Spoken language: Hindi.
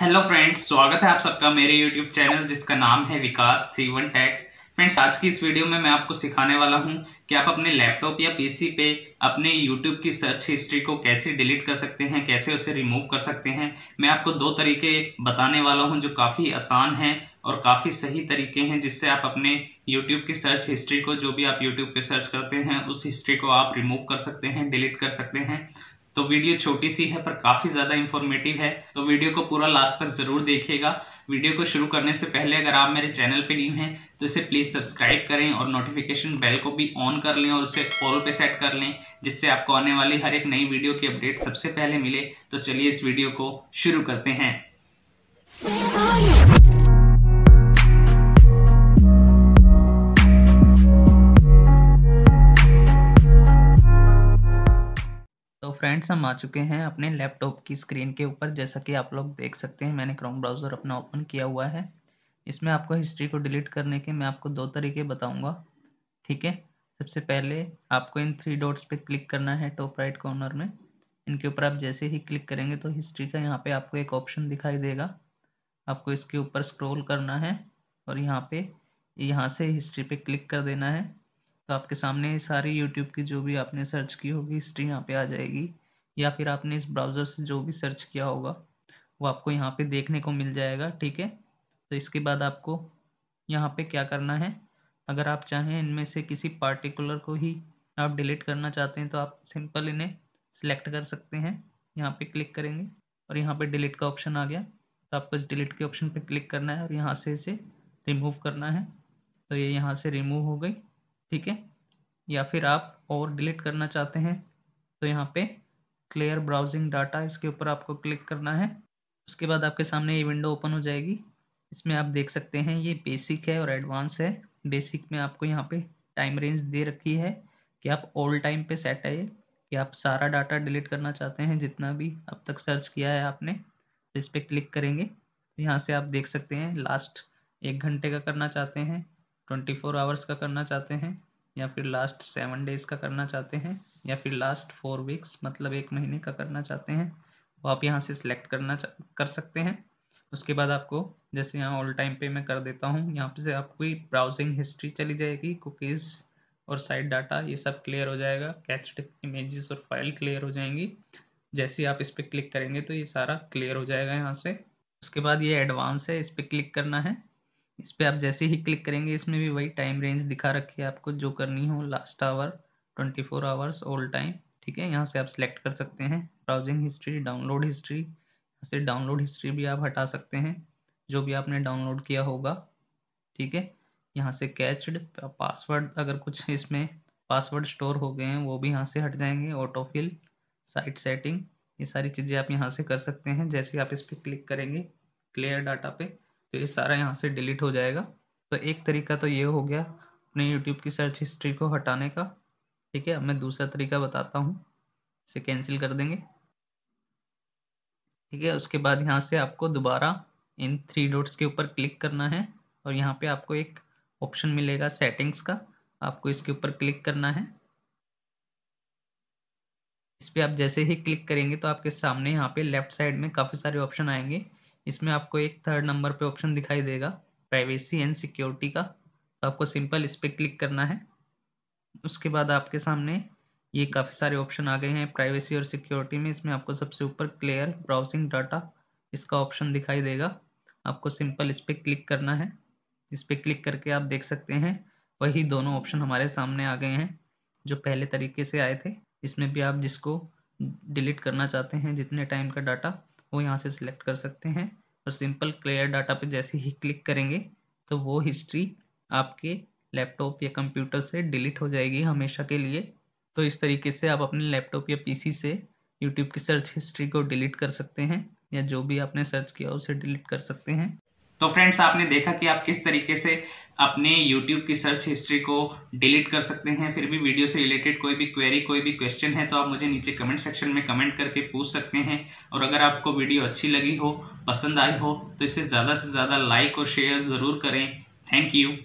हेलो फ्रेंड्स स्वागत है आप सबका मेरे यूट्यूब चैनल जिसका नाम है Vikas three one tech friends आज की इस वीडियो में मैं आपको सिखाने वाला हूं कि आप अपने लैपटॉप या पीसी पे अपने यूट्यूब की सर्च हिस्ट्री को कैसे डिलीट कर सकते हैं कैसे उसे रिमूव कर सकते हैं मैं आपको दो तरीके बताने वाला हूँ जो काफ़ी आसान हैं और काफ़ी सही तरीके हैं जिससे आप अपने यूट्यूब की सर्च हिस्ट्री को जो भी आप यूट्यूब पर सर्च करते हैं उस हिस्ट्री को आप रिमूव कर सकते हैं डिलीट कर सकते हैं तो वीडियो छोटी सी है पर काफ़ी ज़्यादा इन्फॉर्मेटिव है तो वीडियो को पूरा लास्ट तक ज़रूर देखिएगा वीडियो को शुरू करने से पहले अगर आप मेरे चैनल पे न्यू हैं तो इसे प्लीज़ सब्सक्राइब करें और नोटिफिकेशन बेल को भी ऑन कर लें और उसे ऑल पे सेट कर लें जिससे आपको आने वाली हर एक नई वीडियो की अपडेट सबसे पहले मिले तो चलिए इस वीडियो को शुरू करते हैं फ्रेंड्स हम आ चुके हैं अपने लैपटॉप की स्क्रीन के ऊपर जैसा कि आप लोग देख सकते हैं मैंने क्रोम ब्राउज़र अपना ओपन किया हुआ है इसमें आपको हिस्ट्री को डिलीट करने के मैं आपको दो तरीके बताऊंगा ठीक है सबसे पहले आपको इन थ्री डॉट्स पे क्लिक करना है टॉप राइट कॉर्नर में इनके ऊपर आप जैसे ही क्लिक करेंगे तो हिस्ट्री का यहाँ पर आपको एक ऑप्शन दिखाई देगा आपको इसके ऊपर स्क्रोल करना है और यहाँ पे यहाँ से हिस्ट्री पे क्लिक कर देना है तो आपके सामने सारी यूट्यूब की जो भी आपने सर्च की होगी हिस्ट्री यहाँ पे आ जाएगी या फिर आपने इस ब्राउज़र से जो भी सर्च किया होगा वो आपको यहाँ पे देखने को मिल जाएगा ठीक है तो इसके बाद आपको यहाँ पे क्या करना है अगर आप चाहें इनमें से किसी पार्टिकुलर को ही आप डिलीट करना चाहते हैं तो आप सिंपल इन्हें सिलेक्ट कर सकते हैं यहाँ पर क्लिक करेंगे और यहाँ पर डिलीट का ऑप्शन आ गया तो आपको इस डिलीट के ऑप्शन पर क्लिक करना है और यहाँ से इसे रिमूव करना है तो ये यहाँ से रिमूव हो गई ठीक है या फिर आप और डिलीट करना चाहते हैं तो यहाँ पे क्लियर ब्राउजिंग डाटा इसके ऊपर आपको क्लिक करना है उसके बाद आपके सामने ये विंडो ओपन हो जाएगी इसमें आप देख सकते हैं ये बेसिक है और एडवांस है बेसिक में आपको यहाँ पे टाइम रेंज दे रखी है कि आप ऑल टाइम पे सेट है कि आप सारा डाटा डिलीट करना चाहते हैं जितना भी अब तक सर्च किया है आपने तो इस पर क्लिक करेंगे यहाँ से आप देख सकते हैं लास्ट एक घंटे का करना चाहते हैं ट्वेंटी फोर आवर्स का करना चाहते हैं या फिर लास्ट सेवन डेज का करना चाहते हैं या फिर लास्ट फोर वीक्स मतलब एक महीने का करना चाहते हैं वो आप यहाँ से सिलेक्ट करना कर सकते हैं उसके बाद आपको जैसे यहाँ ऑल टाइम पे मैं कर देता हूँ यहाँ पे से आपकी ब्राउजिंग हिस्ट्री चली जाएगी कुकीज़ और साइड डाटा ये सब क्लियर हो जाएगा कैचड इमेजेस और फाइल क्लियर हो जाएंगी जैसे आप इस पर क्लिक करेंगे तो ये सारा क्लियर हो जाएगा यहाँ से उसके बाद ये एडवांस है इस पर क्लिक करना है इस पर आप जैसे ही क्लिक करेंगे इसमें भी वही टाइम रेंज दिखा रखी है आपको जो करनी हो last hour twenty four hours all time ठीक है यहाँ से आप सेलेक्ट कर सकते हैं ब्राउजिंग हिस्ट्री डाउनलोड हिस्ट्री यहाँ से डाउनलोड हिस्ट्री भी आप हटा सकते हैं जो भी आपने डाउनलोड किया होगा ठीक है यहाँ से कैचड पासवर्ड अगर कुछ इसमें पासवर्ड स्टोर हो गए हैं वो भी यहाँ से हट जाएंगे ऑटोफिल साइट सेटिंग ये सारी चीज़ें आप यहाँ से कर सकते हैं जैसे आप इस पर क्लिक करेंगे क्लियर डाटा पे तो ये सारा यहाँ से डिलीट हो जाएगा तो एक तरीका तो ये हो गया अपने यूट्यूब की सर्च हिस्ट्री को हटाने का ठीक है अब मैं दूसरा तरीका बताता हूँ इसे कैंसिल कर देंगे ठीक है उसके बाद यहाँ से आपको दोबारा इन थ्री डोट्स के ऊपर क्लिक करना है और यहाँ पे आपको एक ऑप्शन मिलेगा सेटिंग्स का आपको इसके ऊपर क्लिक करना है इस पर आप जैसे ही क्लिक करेंगे तो आपके सामने यहाँ पे लेफ्ट साइड में काफ़ी सारे ऑप्शन आएंगे इसमें आपको एक थर्ड नंबर पे ऑप्शन दिखाई देगा प्राइवेसी एंड सिक्योरिटी का तो आपको सिंपल इस पर क्लिक करना है उसके बाद आपके सामने ये काफ़ी सारे ऑप्शन आ गए हैं प्राइवेसी और सिक्योरिटी में इसमें आपको सबसे ऊपर क्लियर ब्राउजिंग डाटा इसका ऑप्शन दिखाई देगा आपको सिंपल इस पर क्लिक करना है इस पर क्लिक करके आप देख सकते हैं वही दोनों ऑप्शन हमारे सामने आ गए हैं जो पहले तरीके से आए थे इसमें भी आप जिसको डिलीट करना चाहते हैं जितने टाइम का डाटा वो यहाँ से सिलेक्ट कर सकते हैं और सिंपल क्लियर डाटा पे जैसे ही क्लिक करेंगे तो वो हिस्ट्री आपके लैपटॉप या कंप्यूटर से डिलीट हो जाएगी हमेशा के लिए तो इस तरीके से आप अपने लैपटॉप या पीसी से यूट्यूब की सर्च हिस्ट्री को डिलीट कर सकते हैं या जो भी आपने सर्च किया उसे डिलीट कर सकते हैं तो फ्रेंड्स आपने देखा कि आप किस तरीके से अपने यूट्यूब की सर्च हिस्ट्री को डिलीट कर सकते हैं फिर भी वीडियो से रिलेटेड कोई भी क्वेरी कोई भी क्वेश्चन है तो आप मुझे नीचे कमेंट सेक्शन में कमेंट करके पूछ सकते हैं और अगर आपको वीडियो अच्छी लगी हो पसंद आई हो तो इसे ज़्यादा से ज़्यादा लाइक और शेयर ज़रूर करें थैंक यू